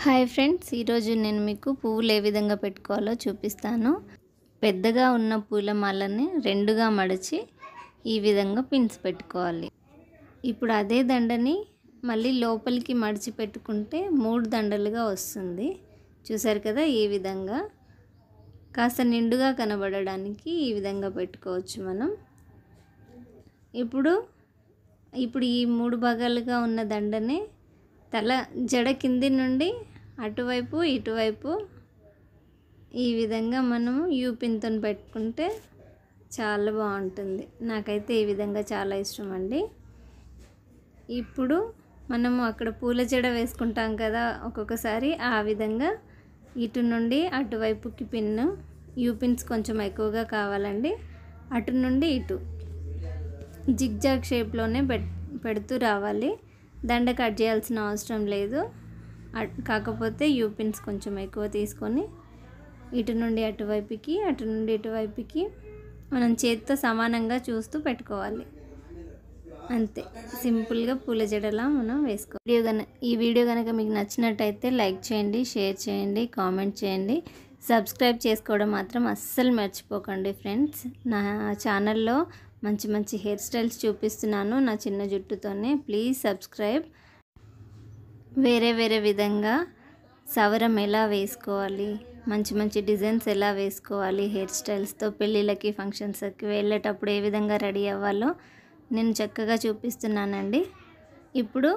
hi friends ఈరోజు నేను మీకు పువ్వులు ఏ విధంగా పెట్టుకోవాలో చూపిస్తాను పెద్దగా ఉన్న పూల మాలని రెండుగా మడిచి ఈ విధంగా పిన్స్ పెట్టుకోవాలి ఇప్పుడు అదే దండని మళ్ళీ లోపలికి మడిచి పెట్టుకుంటే మూడు దండలుగా వస్తుంది చూసారు కదా ఈ విధంగా కాస్త నిండుగా కనబడడానికి ఈ విధంగా పెట్టుకోవచ్చు మనం ఇప్పుడు ఇప్పుడు ఈ మూడు భాగాలుగా ఉన్న దండనే తల జడ కింది నుండి అటువైపు ఇటువైపు ఈ విధంగా మనము యూపింతను పెట్టుకుంటే చాలా బాగుంటుంది నాకైతే ఈ విధంగా చాలా ఇష్టం అండి ఇప్పుడు మనము అక్కడ పూల జడ వేసుకుంటాం కదా ఒక్కొక్కసారి ఆ విధంగా ఇటు నుండి అటువైపుకి పిన్ను యూపిన్స్ కొంచెం ఎక్కువగా కావాలండి అటు నుండి ఇటు జిగ్జాగ్ షేప్లోనే పెడుతూ రావాలి దండ కట్ చేయాల్సిన అవసరం లేదు కాకపోతే యూపిన్స్ కొంచెం ఎక్కువ తీసుకొని ఇటు నుండి అటువైపుకి అటు నుండి ఇటువైపుకి మనం చేతితో సమానంగా చూస్తూ పెట్టుకోవాలి అంతే సింపుల్గా పూల జడలా మనం వేసుకో వీడియో కనుక ఈ వీడియో కనుక మీకు నచ్చినట్టయితే లైక్ చేయండి షేర్ చేయండి కామెంట్ చేయండి సబ్స్క్రైబ్ చేసుకోవడం మాత్రం అస్సలు మర్చిపోకండి ఫ్రెండ్స్ నా ఛానల్లో మంచి మంచి హెయిర్ స్టైల్స్ చూపిస్తున్నాను నా చిన్న జుట్టుతోనే ప్లీజ్ సబ్స్క్రైబ్ వేరే వేరే విధంగా సవరం ఎలా వేసుకోవాలి మంచి మంచి డిజైన్స్ ఎలా వేసుకోవాలి హెయిర్ స్టైల్స్తో పెళ్ళిళ్ళకి ఫంక్షన్స్కి వెళ్ళేటప్పుడు ఏ విధంగా రెడీ అవ్వాలో నేను చక్కగా చూపిస్తున్నానండి ఇప్పుడు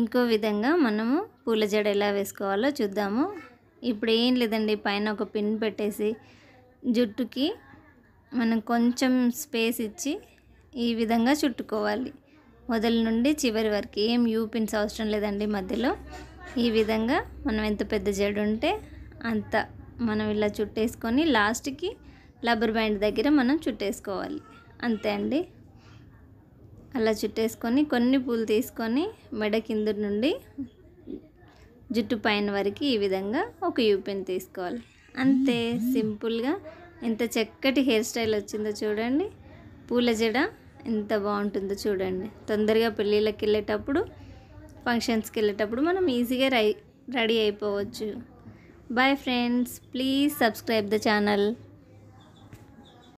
ఇంకో విధంగా మనము పూల జడ ఎలా వేసుకోవాలో చూద్దాము ఇప్పుడు ఏం లేదండి పైన ఒక పిన్ పెట్టేసి జుట్టుకి మనం కొంచెం స్పేస్ ఇచ్చి ఈ విధంగా చుట్టుకోవాలి మొదల నుండి చివరి వరకు ఏం యూపిన్స్ అవసరం లేదండి మధ్యలో ఈ విధంగా మనం ఎంత పెద్ద జడు ఉంటే అంత మనం ఇలా చుట్టేసుకొని లాస్ట్కి లబర్ బ్యాండ్ దగ్గర మనం చుట్టేసుకోవాలి అంతే అండి అలా చుట్టేసుకొని కొన్ని పూలు తీసుకొని మెడ కింద నుండి జుట్టు పైన వరకు ఈ విధంగా ఒక యూపిన్ తీసుకోవాలి అంతే సింపుల్గా ఎంత చక్కటి హెయిర్ స్టైల్ వచ్చిందో చూడండి పూల జడ ఎంత బాగుంటుందో చూడండి తొందరగా పెళ్ళిళ్ళకి వెళ్ళేటప్పుడు ఫంక్షన్స్కి వెళ్ళేటప్పుడు మనం ఈజీగా రై రెడీ అయిపోవచ్చు bye friends please subscribe the channel